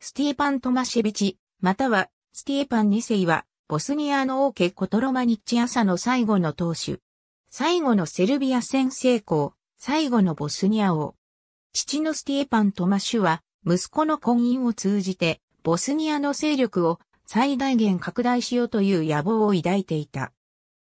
スティーパン・トマシェビチ、または、スティーパン2世は、ボスニアの王家コトロマニッチ朝の最後の当主。最後のセルビア戦成功、最後のボスニア王。父のスティーパン・トマシュは、息子の婚姻を通じて、ボスニアの勢力を最大限拡大しようという野望を抱いていた。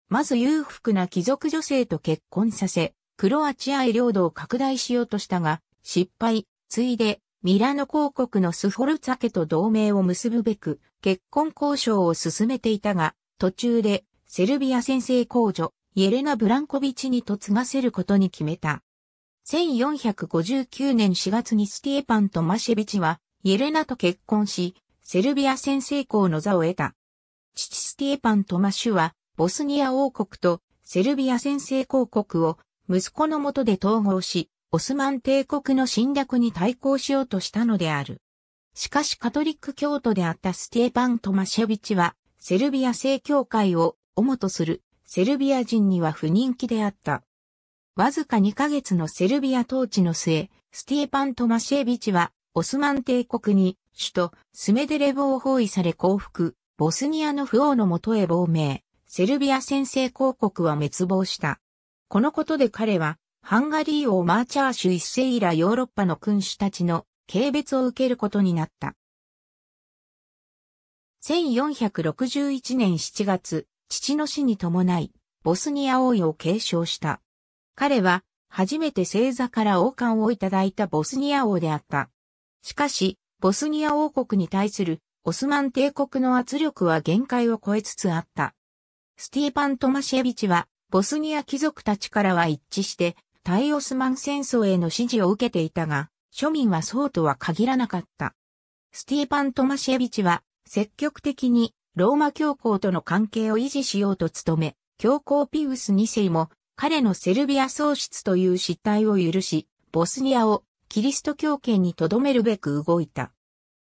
まず裕福な貴族女性と結婚させ、クロアチアへ領土を拡大しようとしたが、失敗、ついで、ミラノ公国のスフォルツァ家と同盟を結ぶべく結婚交渉を進めていたが、途中でセルビア先制公女、イエレナ・ブランコビチに嫁がせることに決めた。1459年4月にスティエパンとマシェビチは、イエレナと結婚し、セルビア先制公の座を得た。父スティエパンとマシュは、ボスニア王国とセルビア先制公国を息子のもとで統合し、オスマン帝国の侵略に対抗しようとしたのである。しかしカトリック教徒であったステーパン・トマシェビチは、セルビア正教会を主とするセルビア人には不人気であった。わずか2ヶ月のセルビア統治の末、スティーパン・トマシェビチは、オスマン帝国に、首都スメデレボを包囲され降伏、ボスニアの不王のもとへ亡命、セルビア先制公国は滅亡した。このことで彼は、ハンガリー王マーチャーシュ一世以来ヨーロッパの君主たちの軽蔑を受けることになった。1461年7月、父の死に伴い、ボスニア王位を継承した。彼は、初めて星座から王冠をいただいたボスニア王であった。しかし、ボスニア王国に対するオスマン帝国の圧力は限界を超えつつあった。スティーパン・トマシェビチは、ボスニア貴族たちからは一致して、対オスマン戦争への支持を受けていたが、庶民はそうとは限らなかった。スティーパン・トマシェビチは積極的にローマ教皇との関係を維持しようと努め、教皇ピウス2世も彼のセルビア喪失という失態を許し、ボスニアをキリスト教圏に留めるべく動いた。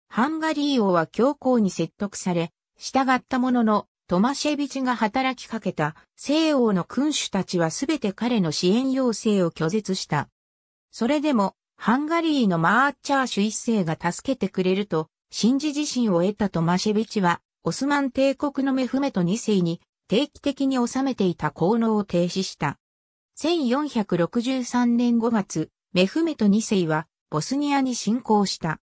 ハンガリー王は教皇に説得され、従ったものの、トマシェビチが働きかけた西欧の君主たちはすべて彼の支援要請を拒絶した。それでも、ハンガリーのマーチャーシュ一世が助けてくれると、信じ自身を得たトマシェビチは、オスマン帝国のメフメト2世に定期的に収めていた功能を停止した。1463年5月、メフメト2世はボスニアに侵攻した。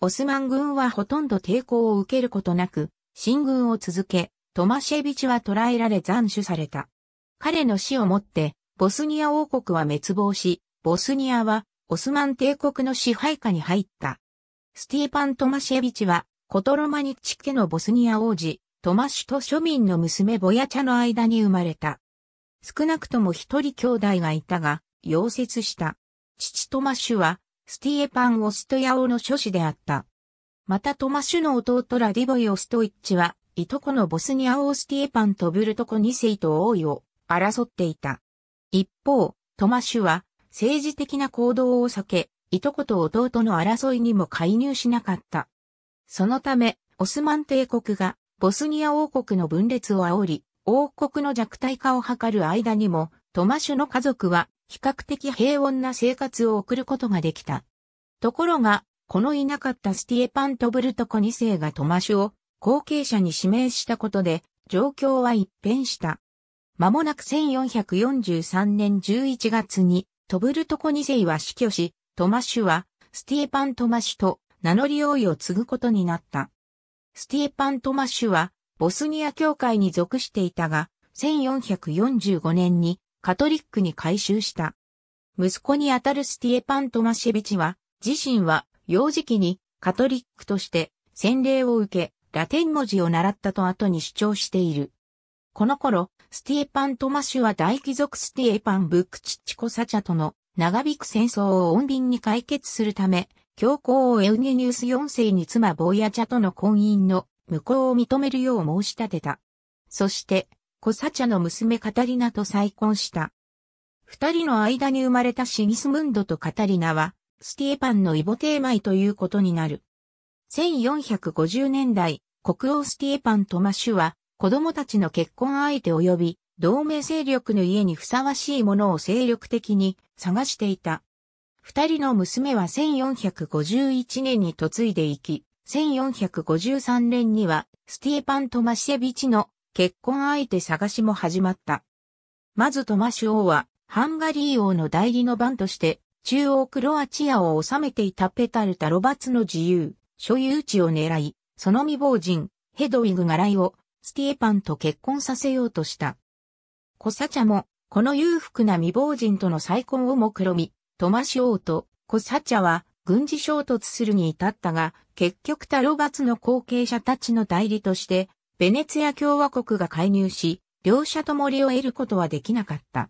オスマン軍はほとんど抵抗を受けることなく、進軍を続け、トマシェビチは捕らえられ斬首された。彼の死をもって、ボスニア王国は滅亡し、ボスニアはオスマン帝国の支配下に入った。スティーパン・トマシェビチは、コトロマニッチ家のボスニア王子、トマシュと庶民の娘ボヤチャの間に生まれた。少なくとも一人兄弟がいたが、溶接した。父トマシュは、スティエパン・オストヤオの諸子であった。またトマシュの弟ラディボイ・オストイッチは、いとこのボスニア・オースティエパンとブルトコ2世と王位を争っていた。一方、トマシュは政治的な行動を避け、いとこと弟の争いにも介入しなかった。そのため、オスマン帝国がボスニア王国の分裂を煽り、王国の弱体化を図る間にも、トマシュの家族は比較的平穏な生活を送ることができた。ところが、このいなかったスティエパンとブルトコ2世がトマシュを後継者に指名したことで、状況は一変した。まもなく1443年11月に、トブルトコ二世は死去し、トマシュは、スティエパン・トマシュと名乗り王位を継ぐことになった。スティエパン・トマシュは、ボスニア教会に属していたが、1445年にカトリックに改宗した。息子にあたるスティエパン・トマシェビチは、自身は幼児期にカトリックとして洗礼を受け、ラテン文字を習ったと後に主張している。この頃、スティエパン・トマシュは大貴族スティエパン・ブックチッチコ・サチャとの長引く戦争を穏便に解決するため、教皇をエウゲニウス4世に妻ボーヤチャとの婚姻の無効を認めるよう申し立てた。そして、コサチャの娘カタリナと再婚した。二人の間に生まれたシギスムンドとカタリナは、スティエパンのイボテーマイということになる。1450年代、国王スティエパン・トマシュは、子供たちの結婚相手及び、同盟勢力の家にふさわしいものを精力的に探していた。二人の娘は1451年に嫁いでいき、1453年には、スティエパン・トマシェビチの結婚相手探しも始まった。まずトマシュ王は、ハンガリー王の代理の番として、中央クロアチアを治めていたペタルタ・ロバツの自由。所有地を狙い、その未亡人、ヘドウィグ・ガライを、スティエパンと結婚させようとした。コサチャも、この裕福な未亡人との再婚を目論み、トマシオウとコサチャは軍事衝突するに至ったが、結局タロバツの後継者たちの代理として、ベネツィア共和国が介入し、両者ともを得ることはできなかった。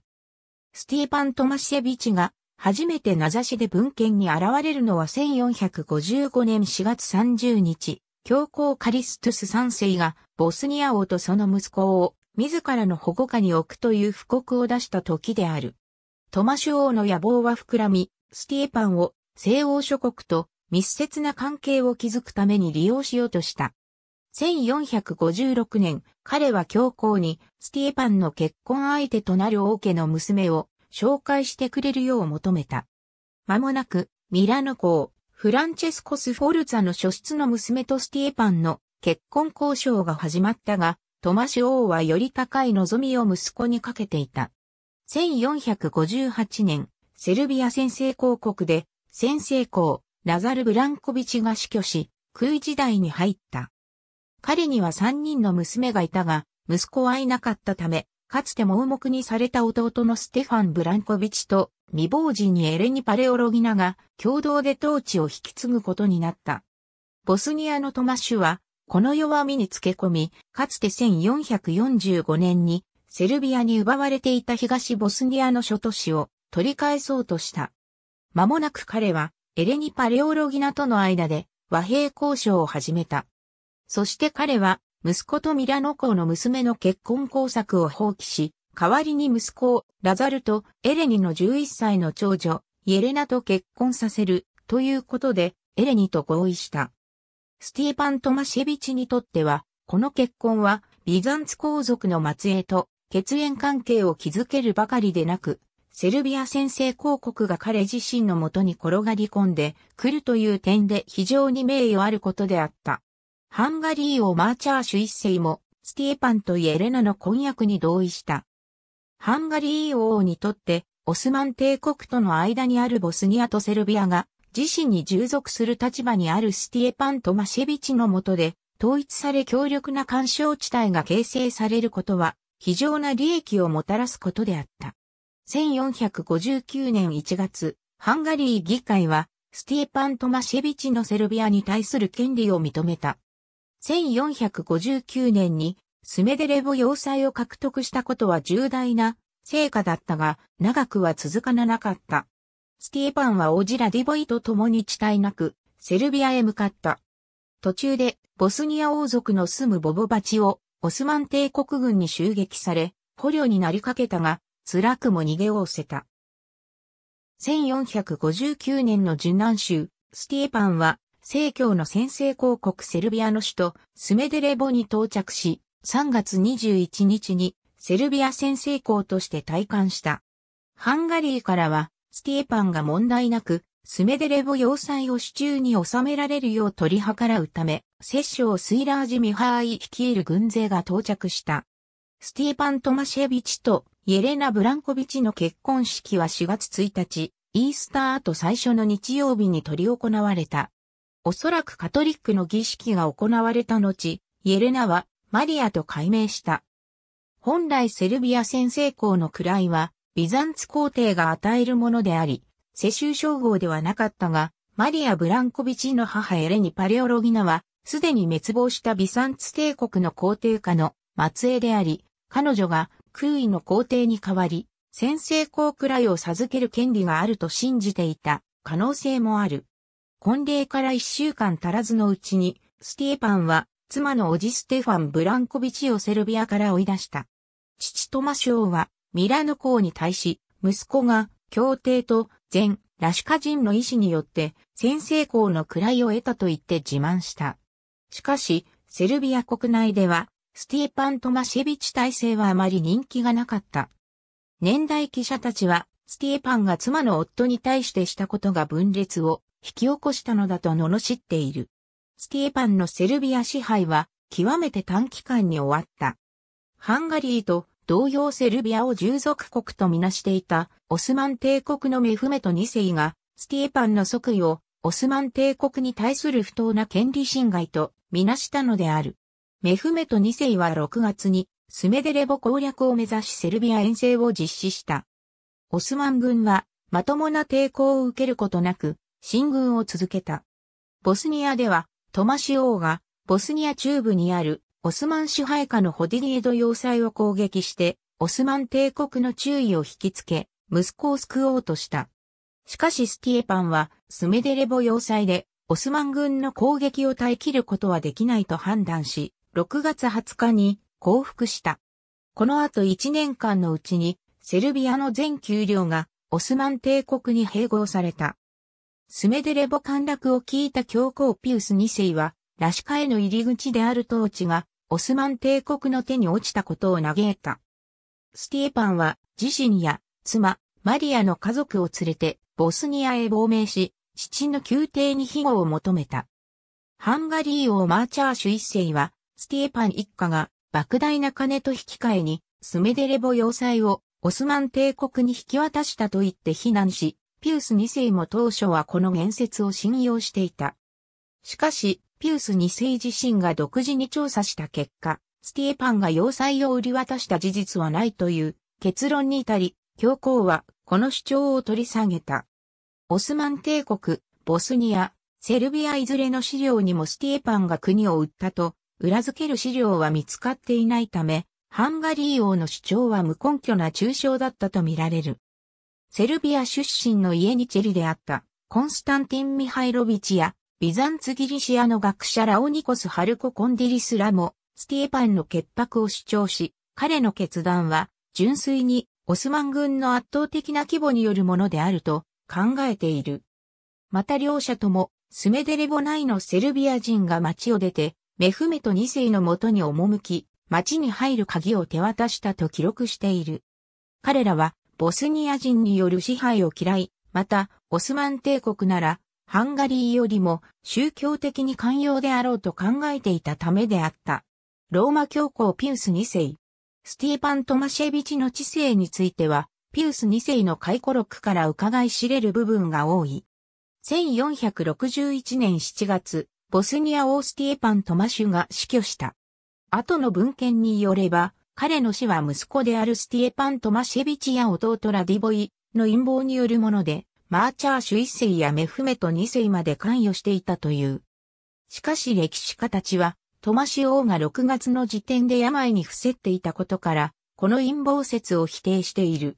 スティーパン・トマシェビチが初めて名指しで文献に現れるのは1455年4月30日、教皇カリストゥス3世がボスニア王とその息子を自らの保護下に置くという布告を出した時である。トマシュ王の野望は膨らみ、スティエパンを西欧諸国と密接な関係を築くために利用しようとした。1456年、彼は教皇にスティエパンの結婚相手となる王家の娘を紹介してくれるよう求めた。間もなく、ミラノ公、フランチェスコス・フォルツァの初出の娘とスティエパンの結婚交渉が始まったが、トマシ王はより高い望みを息子にかけていた。1458年、セルビア先制公国で、先制公、ラザル・ブランコビチが死去し、空時代に入った。彼には三人の娘がいたが、息子はいなかったため、かつて盲目にされた弟のステファン・ブランコビチと未亡人にエレニ・パレオロギナが共同で統治を引き継ぐことになった。ボスニアのトマシュは、この弱みにつけ込み、かつて1445年にセルビアに奪われていた東ボスニアの諸都市を取り返そうとした。間もなく彼はエレニ・パレオロギナとの間で和平交渉を始めた。そして彼は息子とミラノ公の娘の結婚工作を放棄し、代わりに息子をラザルとエレニの11歳の長女、イエレナと結婚させるということで、エレニと合意した。スティーパン・トマシェビチにとっては、この結婚は、ビザンツ皇族の末裔と血縁関係を築けるばかりでなく、セルビア先制公国が彼自身のもとに転がり込んでくるという点で非常に名誉あることであった。ハンガリー王マーチャーシュ一世も、スティエパンとイエレナの婚約に同意した。ハンガリー王にとって、オスマン帝国との間にあるボスニアとセルビアが、自身に従属する立場にあるスティエパンとマシェビチの下で、統一され強力な干渉地帯が形成されることは、非常な利益をもたらすことであった。1459年1月、ハンガリー議会は、スティエパン・トマシェビチのセルビアに対する権利を認めた。1459年にスメデレボ要塞を獲得したことは重大な成果だったが、長くは続かななかった。スティーパンはオジラディボイと共に地帯なく、セルビアへ向かった。途中で、ボスニア王族の住むボボバチを、オスマン帝国軍に襲撃され、捕虜になりかけたが、辛くも逃げおせた。1459年の受難州、スティーパンは、正教の先制公国セルビアの首都スメデレボに到着し、3月21日にセルビア先制校として退官した。ハンガリーからは、スティエパンが問題なく、スメデレボ要塞を手中に収められるよう取り計らうため、摂政スイラージ・ミハーイ率いる軍勢が到着した。スティーパン・トマシェビチとイエレナ・ブランコビチの結婚式は4月1日、イースターと最初の日曜日に取り行われた。おそらくカトリックの儀式が行われた後、イエレナはマリアと改名した。本来セルビア先制校の位は、ビザンツ皇帝が与えるものであり、世襲称号ではなかったが、マリア・ブランコビチの母エレニ・パレオロギナは、すでに滅亡したビザンツ帝国の皇帝家の末裔であり、彼女が空位の皇帝に代わり、先制校位を授ける権利があると信じていた可能性もある。婚礼から一週間足らずのうちに、スティエパンは、妻のおじステファン・ブランコビチをセルビアから追い出した。父トマショーは、ミラノ公に対し、息子が、協定と、全、ラシカ人の意志によって、先制校の位を得たと言って自慢した。しかし、セルビア国内では、スティエパン・トマシェビチ体制はあまり人気がなかった。年代記者たちは、スティエパンが妻の夫に対してしたことが分裂を引き起こしたのだと罵っている。スティエパンのセルビア支配は極めて短期間に終わった。ハンガリーと同様セルビアを従属国とみなしていたオスマン帝国のメフメト2世がスティエパンの即位をオスマン帝国に対する不当な権利侵害とみなしたのである。メフメト2世は6月にスメデレボ攻略を目指しセルビア遠征を実施した。オスマン軍はまともな抵抗を受けることなく進軍を続けた。ボスニアでは、トマシ王が、ボスニア中部にある、オスマン支配下のホディリエド要塞を攻撃して、オスマン帝国の注意を引きつけ、息子を救おうとした。しかしスティエパンは、スメデレボ要塞で、オスマン軍の攻撃を耐え切ることはできないと判断し、6月20日に降伏した。この後1年間のうちに、セルビアの全丘陵がオスマン帝国に併合された。スメデレボ陥落を聞いた教皇ピウス2世は、ラシカへの入り口である統治が、オスマン帝国の手に落ちたことを嘆いた。スティエパンは、自身や、妻、マリアの家族を連れて、ボスニアへ亡命し、父の宮廷に庇護を求めた。ハンガリー王マーチャーシュ一世は、スティエパン一家が、莫大な金と引き換えに、スメデレボ要塞を、オスマン帝国に引き渡したと言って非難し、ピウス2世も当初はこの言説を信用していた。しかし、ピウス2世自身が独自に調査した結果、スティエパンが要塞を売り渡した事実はないという結論に至り、教皇はこの主張を取り下げた。オスマン帝国、ボスニア、セルビアいずれの資料にもスティエパンが国を売ったと裏付ける資料は見つかっていないため、ハンガリー王の主張は無根拠な抽象だったとみられる。セルビア出身のイエニチェリであったコンスタンティン・ミハイロビチやビザンツ・ギリシアの学者ラオニコス・ハルコ・コンディリスラもスティエパンの潔白を主張し、彼の決断は純粋にオスマン軍の圧倒的な規模によるものであると考えている。また両者ともスメデレボ内のセルビア人が町を出てメフメト2世のもとに赴き、町に入る鍵を手渡したと記録している。彼らはボスニア人による支配を嫌い、また、オスマン帝国なら、ハンガリーよりも宗教的に寛容であろうと考えていたためであった。ローマ教皇ピウス2世。スティーパン・トマシェビチの知性については、ピウス2世の回顧録から伺い知れる部分が多い。1461年7月、ボスニア・オースティーパン・トマシュが死去した。後の文献によれば、彼の死は息子であるスティエパン・トマシェビチや弟ラディボイの陰謀によるもので、マーチャーシュ1世やメフメト2世まで関与していたという。しかし歴史家たちは、トマシ王が6月の時点で病に伏せっていたことから、この陰謀説を否定している。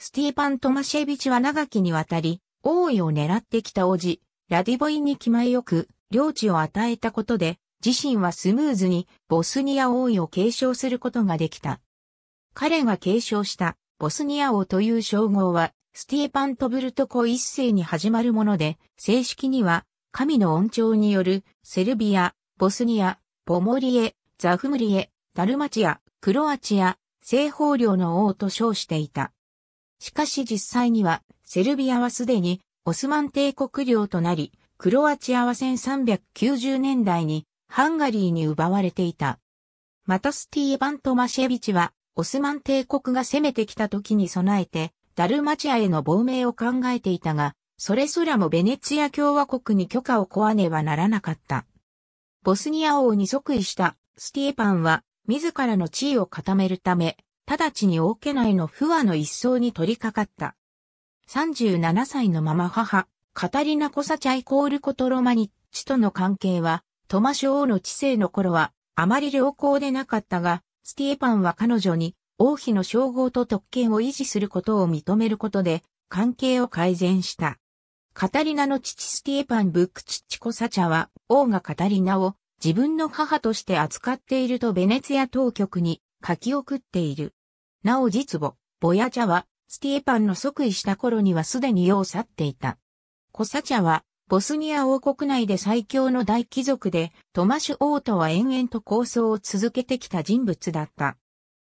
スティーパン・トマシェビチは長きにわたり、王位を狙ってきた王子、ラディボイに気前よく、領地を与えたことで、自身はスムーズにボスニア王位を継承することができた。彼が継承したボスニア王という称号はスティーパント・ブルトコ一世に始まるもので、正式には神の恩寵によるセルビア、ボスニア、ポモリエ、ザフムリエ、ダルマチア、クロアチア、西方領の王と称していた。しかし実際には、セルビアはすでにオスマン帝国領となり、クロアチアは1390年代にハンガリーに奪われていた。またスティーバント・マシェビチは、オスマン帝国が攻めてきた時に備えて、ダルマチアへの亡命を考えていたが、それすらもベネツィア共和国に許可を請わねばならなかった。ボスニア王に即位したスティーパンは、自らの地位を固めるため、直ちに王家内の不和の一層に取り掛かった。37歳のまま母、カタリナ・コサチャイコール・コトロマニッチとの関係は、トマシュ王の治世の頃は、あまり良好でなかったが、スティエパンは彼女に王妃の称号と特権を維持することを認めることで、関係を改善した。カタリナの父スティエパン・ブックチッチコサチャは、王がカタリナを自分の母として扱っているとベネツィア当局に書き送っている。なお実母、ボヤチャは、スティエパンの即位した頃にはすでに世を去っていた。コサチャは、ボスニア王国内で最強の大貴族で、トマシュ王とは延々と構想を続けてきた人物だった。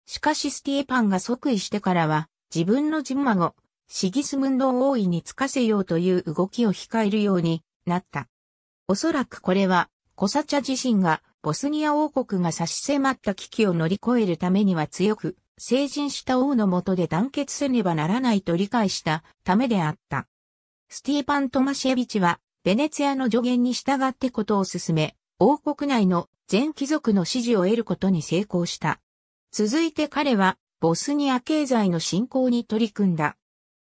しかしスティエパンが即位してからは、自分のマ孫、シギスムンドを王位につかせようという動きを控えるようになった。おそらくこれは、コサチャ自身が、ボスニア王国が差し迫った危機を乗り越えるためには強く、成人した王の下で団結せねばならないと理解したためであった。スティーパン・トマシェビチはベネツィアの助言に従ってことを進め、王国内の全貴族の支持を得ることに成功した。続いて彼は、ボスニア経済の振興に取り組んだ。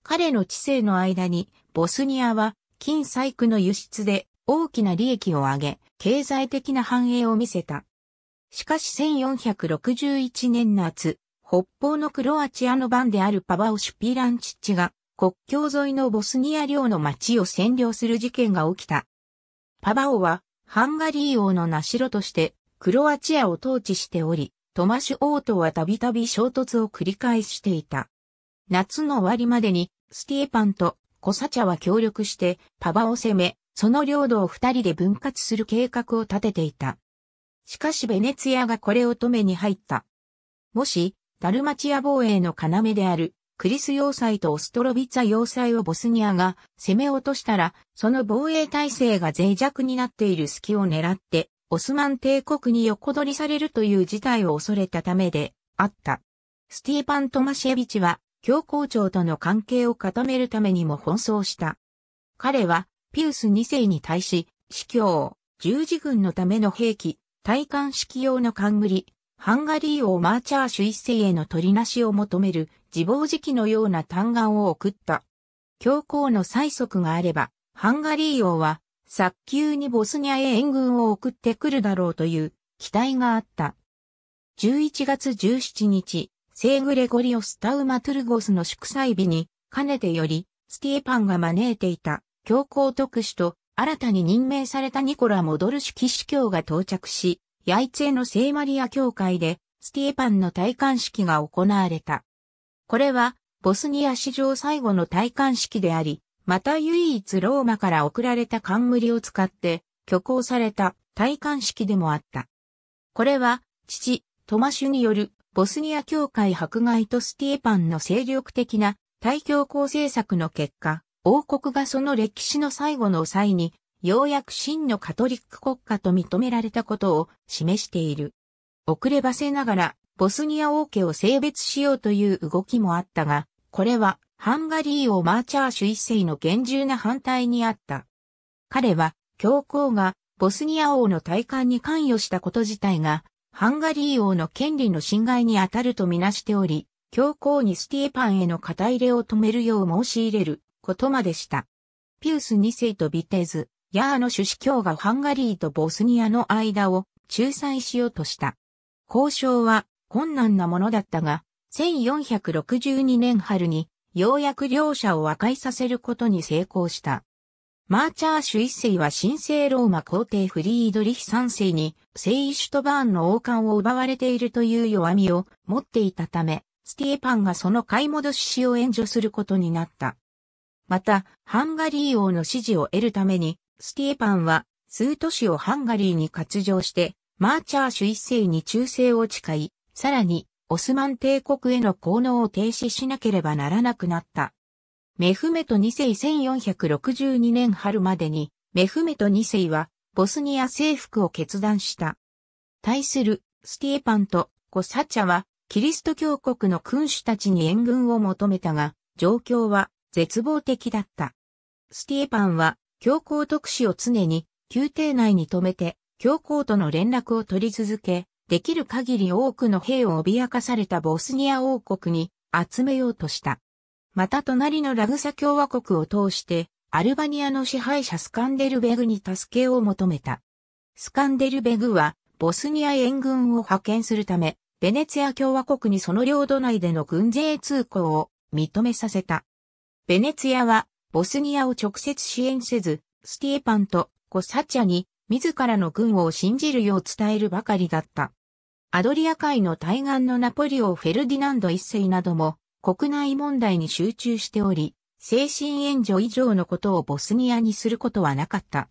彼の知性の間に、ボスニアは、金細工の輸出で大きな利益を上げ、経済的な繁栄を見せた。しかし1461年夏、北方のクロアチアの番であるパバオシュピーランチッチが国境沿いのボスニア領の町を占領する事件が起きた。パバオは、ハンガリー王の名城として、クロアチアを統治しており、トマシュ王とはたびたび衝突を繰り返していた。夏の終わりまでに、スティエパンとコサチャは協力して、パバを攻め、その領土を二人で分割する計画を立てていた。しかしベネツィアがこれを止めに入った。もし、ダルマチア防衛の要であるクリス要塞とオストロビツァ要塞をボスニアが攻め落としたら、その防衛体制が脆弱になっている隙を狙って、オスマン帝国に横取りされるという事態を恐れたためであった。スティーパン・トマシェビチは、教皇庁との関係を固めるためにも奔走した。彼は、ピウス2世に対し、司教、十字軍のための兵器、体艦式用の冠、ハンガリー王マーチャー主一世への取りなしを求める自暴自棄のような嘆願を送った。教皇の催促があれば、ハンガリー王は早急にボスニアへ援軍を送ってくるだろうという期待があった。11月17日、聖グレゴリオス・タウマトゥルゴスの祝祭日に、かねてより、スティーパンが招いていた教皇特使と新たに任命されたニコラ・モドルシュキ司教が到着し、ヤイツェの聖マリア教会で、スティエパンの戴冠式が行われた。これは、ボスニア史上最後の戴冠式であり、また唯一ローマから送られた冠を使って、挙行された戴冠式でもあった。これは、父、トマシュによる、ボスニア教会迫害とスティエパンの精力的な、大教皇政策の結果、王国がその歴史の最後の際に、ようやく真のカトリック国家と認められたことを示している。遅ればせながら、ボスニア王家を性別しようという動きもあったが、これはハンガリー王マーチャーシュ一世の厳重な反対にあった。彼は、教皇がボスニア王の体感に関与したこと自体が、ハンガリー王の権利の侵害に当たるとみなしており、教皇にスティエパンへの肩入れを止めるよう申し入れることまでした。ピウス2世とビテズ、ヤーの主司教がハンガリーとボスニアの間を仲裁しようとした。交渉は困難なものだったが、1462年春にようやく両者を和解させることに成功した。マーチャーシュ一世は神聖ローマ皇帝フリードリヒ三世に聖イシュトバーンの王冠を奪われているという弱みを持っていたため、スティエパンがその買い戻しを援助することになった。また、ハンガリー王の支持を得るために、スティエパンは、数都市をハンガリーに割上して、マーチャーシュ一世に忠誠を誓い、さらに、オスマン帝国への効能を停止しなければならなくなった。メフメト2世1462年春までに、メフメト2世は、ボスニア征服を決断した。対する、スティエパンとコサチャは、キリスト教国の君主たちに援軍を求めたが、状況は絶望的だった。スティエパンは教皇特使を常に宮廷内に留めて、教皇との連絡を取り続け、できる限り多くの兵を脅かされたボスニア王国に集めようとした。また隣のラグサ共和国を通して、アルバニアの支配者スカンデルベグに助けを求めた。スカンデルベグは、ボスニア援軍を派遣するため、ベネツィア共和国にその領土内での軍勢通行を認めさせた。ベネツィアはボスニアを直接支援せず、スティエパンとコサチャに自らの軍を信じるよう伝えるばかりだった。アドリア海の対岸のナポリオ・フェルディナンド一世なども国内問題に集中しており、精神援助以上のことをボスニアにすることはなかった。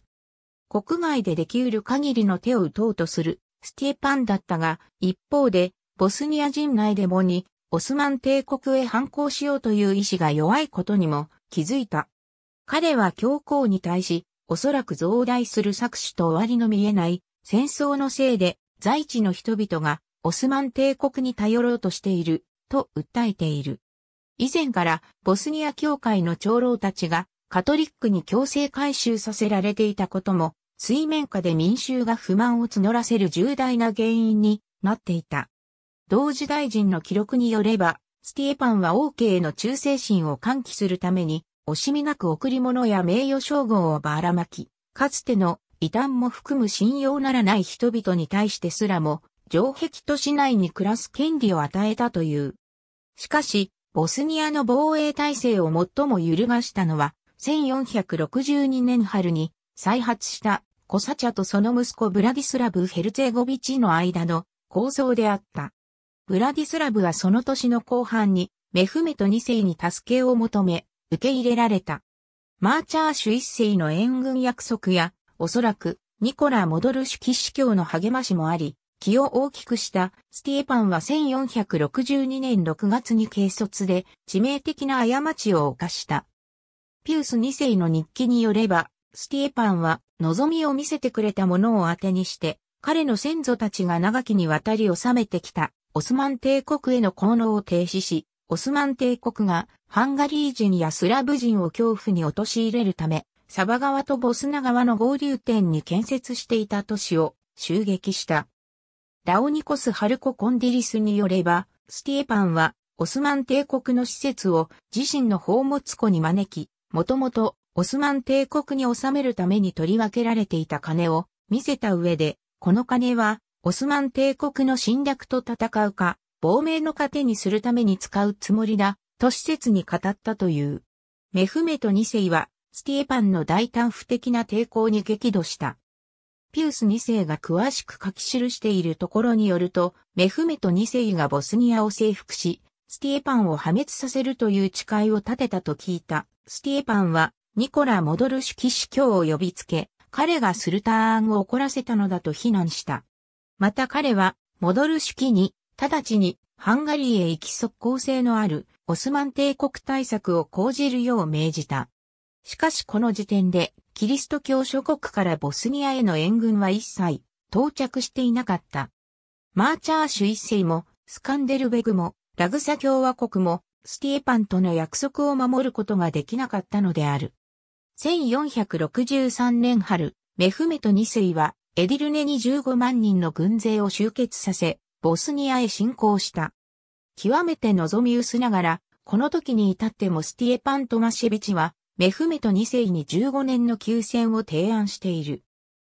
国外でできうる限りの手を打とうとするスティエパンだったが、一方で、ボスニア人内でもに、オスマン帝国へ反抗しようという意志が弱いことにも気づいた。彼は教皇に対し、おそらく増大する搾取と終わりの見えない戦争のせいで在地の人々がオスマン帝国に頼ろうとしていると訴えている。以前からボスニア教会の長老たちがカトリックに強制改宗させられていたことも水面下で民衆が不満を募らせる重大な原因になっていた。同時大臣の記録によれば、スティエパンは王家への忠誠心を喚起するために、惜しみなく贈り物や名誉称号をばらまき、かつての異端も含む信用ならない人々に対してすらも、城壁と市内に暮らす権利を与えたという。しかし、ボスニアの防衛体制を最も揺るがしたのは、1462年春に再発したコサチャとその息子ブラディスラブ・ヘルツェゴビチの間の構想であった。ブラディスラブはその年の後半にメフメト2世に助けを求め、受け入れられた。マーチャーシュ一世の援軍約束や、おそらく、ニコラ・モドルシュ騎士教の励ましもあり、気を大きくしたスティエパンは1462年6月に軽率で致命的な過ちを犯した。ピウス二世の日記によれば、スティエパンは望みを見せてくれたものを当てにして、彼の先祖たちが長きにわたり治めてきたオスマン帝国への功能を停止し、オスマン帝国がハンガリー人やスラブ人を恐怖に陥れるため、サバ川とボスナ川の合流点に建設していた都市を襲撃した。ラオニコス・ハルコ・コンディリスによれば、スティエパンはオスマン帝国の施設を自身の宝物庫に招き、もともとオスマン帝国に収めるために取り分けられていた金を見せた上で、この金はオスマン帝国の侵略と戦うか、亡命の糧にするために使うつもりだと施設に語ったという。メフメト2世は、スティエパンの大胆不敵な抵抗に激怒した。ピウス2世が詳しく書き記しているところによると、メフメト2世がボスニアを征服し、スティエパンを破滅させるという誓いを立てたと聞いた。スティエパンは、ニコラ・モドルシュキ司教を呼びつけ、彼がスルターンを怒らせたのだと非難した。また彼は、モドルシュキに、直ちに、ハンガリーへ行き即効性のある、オスマン帝国対策を講じるよう命じた。しかしこの時点で、キリスト教諸国からボスニアへの援軍は一切到着していなかった。マーチャーシュ一世も、スカンデルベグも、ラグサ共和国も、スティエパンとの約束を守ることができなかったのである。1463年春、メフメト二世は、エディルネに15万人の軍勢を集結させ、ボスニアへ侵攻した。極めて望み薄ながら、この時に至ってもスティエパン・トマシェビチは、メフメト2世に15年の休戦を提案している。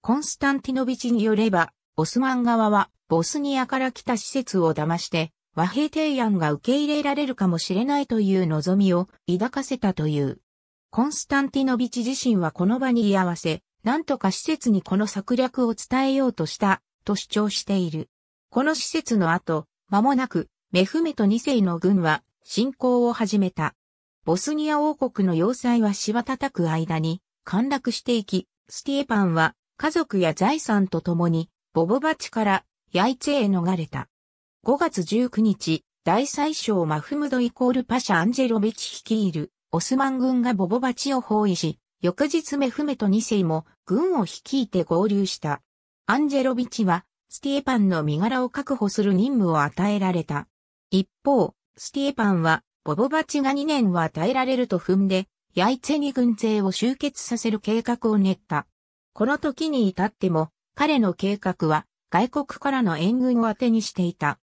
コンスタンティノビチによれば、オスマン側は、ボスニアから来た施設を騙して、和平提案が受け入れられるかもしれないという望みを抱かせたという。コンスタンティノビチ自身はこの場に居合わせ、なんとか施設にこの策略を伝えようとした、と主張している。この施設の後、間もなく、メフメト2世の軍は侵攻を始めた。ボスニア王国の要塞はしわ叩く間に陥落していき、スティエパンは家族や財産と共にボボバチからヤイツェへ逃れた。5月19日、大宰相マフムドイコールパシャ・アンジェロビチ率いるオスマン軍がボボバチを包囲し、翌日メフメト2世も軍を率いて合流した。アンジェロビチはスティエパンの身柄を確保する任務を与えられた。一方、スティエパンは、ボボバチが2年は耐えられると踏んで、ヤイツェに軍勢を集結させる計画を練った。この時に至っても、彼の計画は、外国からの援軍を当てにしていた。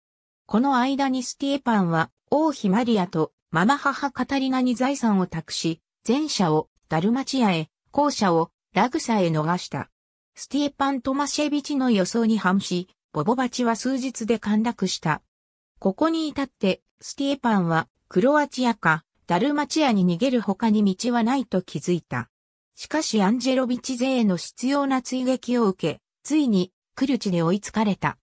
この間にスティエパンは、王妃マリアと、ママ母カタリナに財産を託し、前者を、ダルマチアへ、後者を、ラグサへ逃した。スティエパン・トマシェビチの予想に反し、ボボバチは数日で陥落した。ここに至って、スティエパンは、クロアチアか、ダルマチアに逃げる他に道はないと気づいた。しかしアンジェロビチ勢への必要な追撃を受け、ついに、クルチで追いつかれた。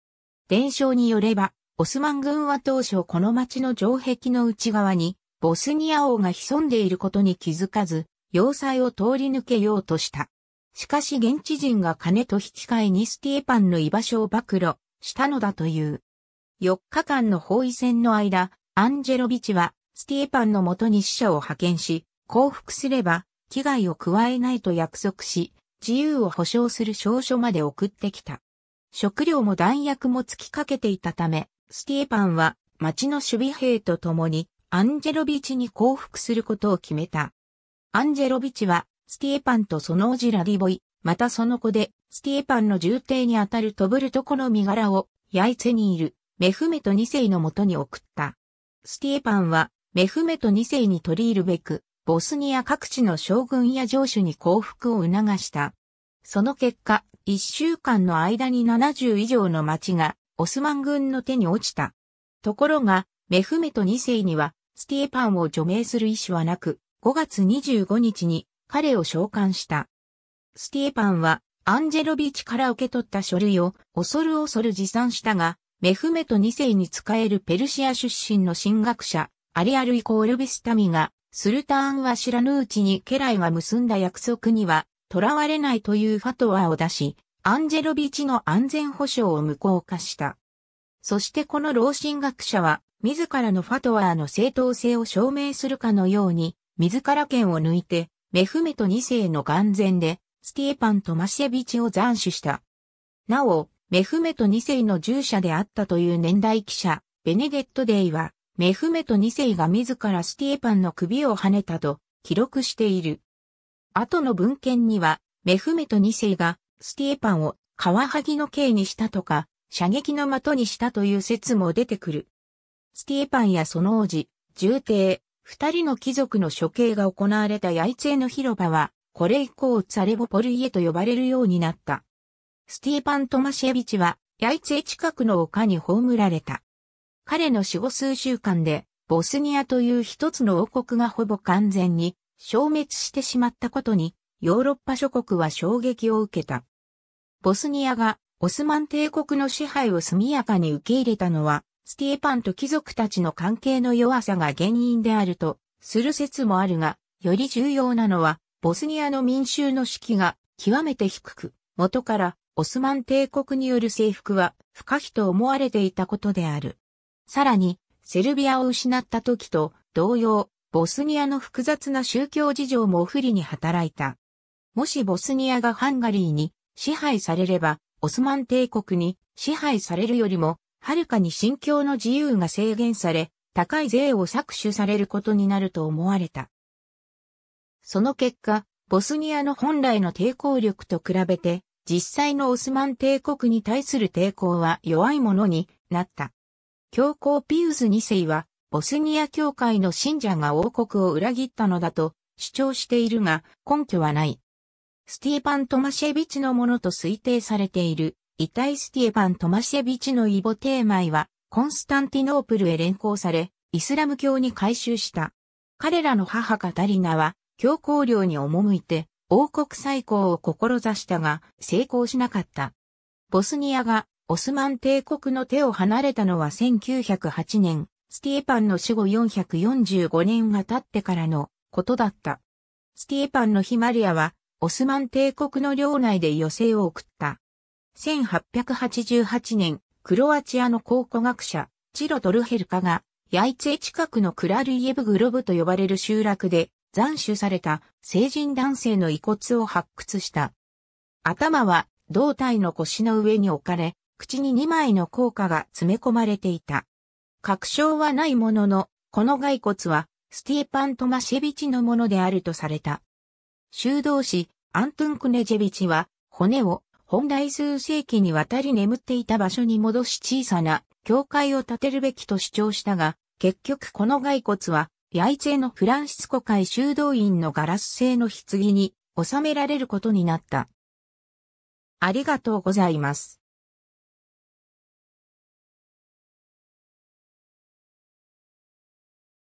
伝承によれば、オスマン軍は当初この町の城壁の内側に、ボスニア王が潜んでいることに気づかず、要塞を通り抜けようとした。しかし現地人が金と引き換えにスティエパンの居場所を暴露したのだという。4日間の包囲戦の間、アンジェロビチは、スティエパンのもとに死者を派遣し、降伏すれば、危害を加えないと約束し、自由を保障する証書まで送ってきた。食料も弾薬も尽きかけていたため、スティエパンは町の守備兵と共にアンジェロビチに降伏することを決めた。アンジェロビチはスティエパンとそのおじラディボイ、またその子でスティエパンの重帝にあたるトブルトコの身柄を焼いてにいるメフメト2世のもとに送った。スティエパンは、メフメト2世に取り入るべく、ボスニア各地の将軍や城主に降伏を促した。その結果、1週間の間に70以上の町が、オスマン軍の手に落ちた。ところが、メフメト2世には、スティエパンを除名する意思はなく、5月25日に彼を召喚した。スティエパンは、アンジェロビーチから受け取った書類を恐る恐る持参したが、メフメト2世に仕えるペルシア出身の神学者、アリアルイコールビスタミが、スルターンは知らぬうちに家来が結んだ約束には、囚われないというファトワを出し、アンジェロビチの安全保障を無効化した。そしてこの老神学者は、自らのファトワーの正当性を証明するかのように、自ら剣を抜いて、メフメト2世の眼前で、スティエパンとマシェビチを斬首した。なお、メフメト2世の従者であったという年代記者、ベネデット・デイは、メフメト2世が自らスティエパンの首を跳ねたと記録している。後の文献には、メフメト2世がスティエパンをカワハギの刑にしたとか、射撃の的にしたという説も出てくる。スティエパンやその王子、重帝、二人の貴族の処刑が行われたヤイツェの広場は、これ以降ツァレボポルイエと呼ばれるようになった。スティーパン・トマシェビチは、ヤイツエ近くの丘に葬られた。彼の死後数週間で、ボスニアという一つの王国がほぼ完全に消滅してしまったことに、ヨーロッパ諸国は衝撃を受けた。ボスニアがオスマン帝国の支配を速やかに受け入れたのは、スティーパンと貴族たちの関係の弱さが原因であるとする説もあるが、より重要なのは、ボスニアの民衆の士気が極めて低く、元からオスマン帝国による征服は不可避と思われていたことである。さらに、セルビアを失った時と同様、ボスニアの複雑な宗教事情も不利に働いた。もしボスニアがハンガリーに支配されれば、オスマン帝国に支配されるよりも、はるかに信教の自由が制限され、高い税を搾取されることになると思われた。その結果、ボスニアの本来の抵抗力と比べて、実際のオスマン帝国に対する抵抗は弱いものになった。教皇ピウス2世は、ボスニア教会の信者が王国を裏切ったのだと主張しているが、根拠はない。スティーパン・トマシェビチのものと推定されている、遺体スティーパン・トマシェビチのイボテーマイは、コンスタンティノープルへ連行され、イスラム教に改宗した。彼らの母カタリナは、教皇領に赴いて、王国再興を志したが成功しなかった。ボスニアがオスマン帝国の手を離れたのは1908年、スティエパンの死後445年が経ってからのことだった。スティエパンのヒマリアはオスマン帝国の領内で余生を送った。1888年、クロアチアの考古学者、チロ・トルヘルカが、ヤイツェ近くのクラルイエブグロブと呼ばれる集落で、斬首された成人男性の遺骨を発掘した。頭は胴体の腰の上に置かれ、口に2枚の硬貨が詰め込まれていた。確証はないものの、この骸骨はスティーパン・トマシェビチのものであるとされた。修道士、アントゥン・クネジェビチは、骨を本来数世紀にわたり眠っていた場所に戻し小さな教会を建てるべきと主張したが、結局この骸骨はヤイツのフランシスコ会修道院のガラス製の棺に収められることになった。ありがとうございます。